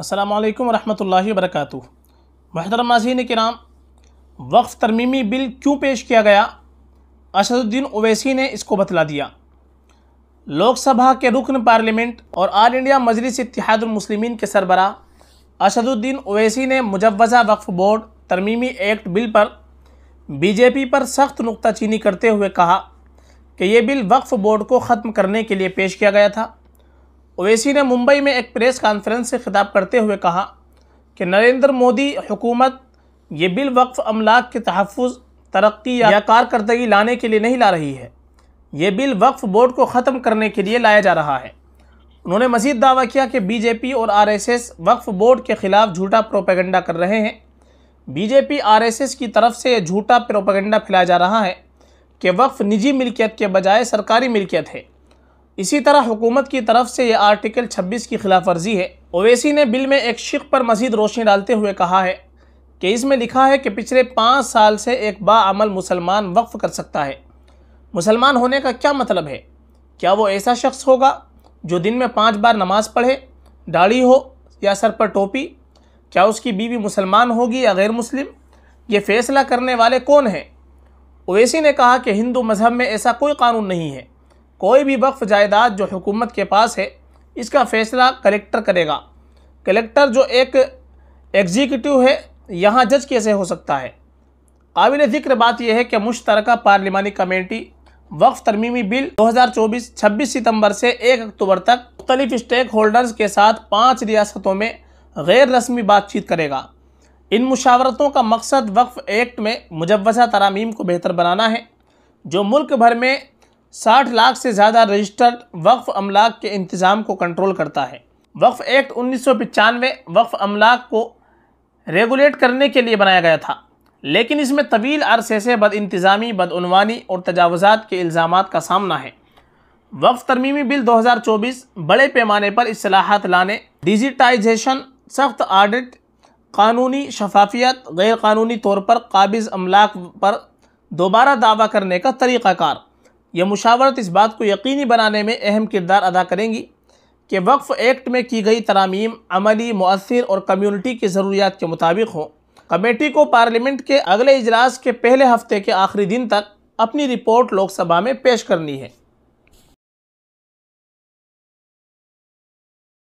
السلام علیکم ورحمۃ اللہ وبرکاتہ محترم ناظرین کرام وقف ترمیمی بل کیوں پیش کیا گیا اسد الدین اویسی نے اس کو بتلا دیا لوک سبھا کے رکن پارلیمنٹ اور آل انڈیا مجلس اتحاد المسلمین کے سربراہ اسد الدین اویسی نے مجوزہ وقف بورڈ ترمیمی ایکٹ بل پر بی جے پی پر سخت نقطہ چینی کرتے ہوئے کہا کہ یہ بل وقف بورڈ کو ختم کرنے کے لیے پیش کیا گیا تھا اویسی نے ممبئی میں ایک پریس کانفرنس سے خطاب کرتے ہوئے کہا کہ نریندر مودی حکومت یہ بل وقف املاک کے تحفظ ترقی یا کارکردگی لانے کے لیے نہیں لا رہی ہے یہ بل وقف بورڈ کو ختم کرنے کے لیے لایا جا رہا ہے انہوں نے مزید دعویٰ کیا کہ بی جے پی اور آر ایس ایس وقف بورڈ کے خلاف جھوٹا پروپیگنڈا کر رہے ہیں B J P R S S کی طرف سے یہ جھوٹا پروپیگنڈا پھیلایا جا رہا ہے کہ وقف نجی ملکیت کے بجائے سرکاری ملکیت ہے اسی طرح حکومت کی طرف سے یہ آرٹیکل چھبیس کی خلاف ورزی ہے اویسی نے بل میں ایک شق پر مزید روشنی ڈالتے ہوئے کہا ہے کہ اس میں لکھا ہے کہ پچھلے پانچ سال سے ایک باعمل مسلمان وقف کر سکتا ہے مسلمان ہونے کا کیا مطلب ہے کیا وہ ایسا شخص ہوگا جو دن میں پانچ بار نماز پڑھے داڑھی ہو یا سر پر ٹوپی کیا اس کی بیوی مسلمان ہوگی یا غیر مسلم یہ فیصلہ کرنے والے کون ہیں اویسی نے کہا کہ ہندو مذہب میں ایسا کوئی قانون نہیں ہے کوئی بھی وقف جائیداد جو حکومت کے پاس ہے اس کا فیصلہ کلیکٹر کرے گا کلیکٹر جو ایک ایگزیکٹو ہے یہاں جج کیسے ہو سکتا ہے قابل ذکر بات یہ ہے کہ مشترکہ پارلیمانی کمیٹی وقف ترمیمی بل دو ہزار چوبیس چھبیس ستمبر سے ایک اکتوبر تک مختلف اسٹیک ہولڈرز کے ساتھ پانچ ریاستوں میں غیر رسمی بات چیت کرے گا ان مشاورتوں کا مقصد وقف ایکٹ میں مجوزہ ترامیم کو بہتر بنانا ہے جو ملک بھر میں ساٹھ لاکھ سے زیادہ رجسٹرڈ وقف املاک کے انتظام کو کنٹرول کرتا ہے وقف ایکٹ انیس سو پچانوے وقف املاک کو ریگولیٹ کرنے کے لیے بنایا گیا تھا لیکن اس میں طویل عرصے سے بد انتظامی بدعنوانی اور تجاوزات کے الزامات کا سامنا ہے وقف ترمیمی بل دو ہزار چوبیس بڑے پیمانے پر اصلاحات لانے ڈیجیٹائزیشن سخت آڈٹ قانونی شفافیت غیر قانونی طور پر قابض املاک پر دوبارہ دعویٰ کرنے کا طریقہ کار یہ مشاورت اس بات کو یقینی بنانے میں اہم کردار ادا کریں گی کہ وقف ایکٹ میں کی گئی ترامیم عملی مؤثر اور کمیونٹی کی ضروریات کے مطابق ہوں کمیٹی کو پارلیمنٹ کے اگلے اجلاس کے پہلے ہفتے کے آخری دن تک اپنی رپورٹ لوک سبھا میں پیش کرنی ہے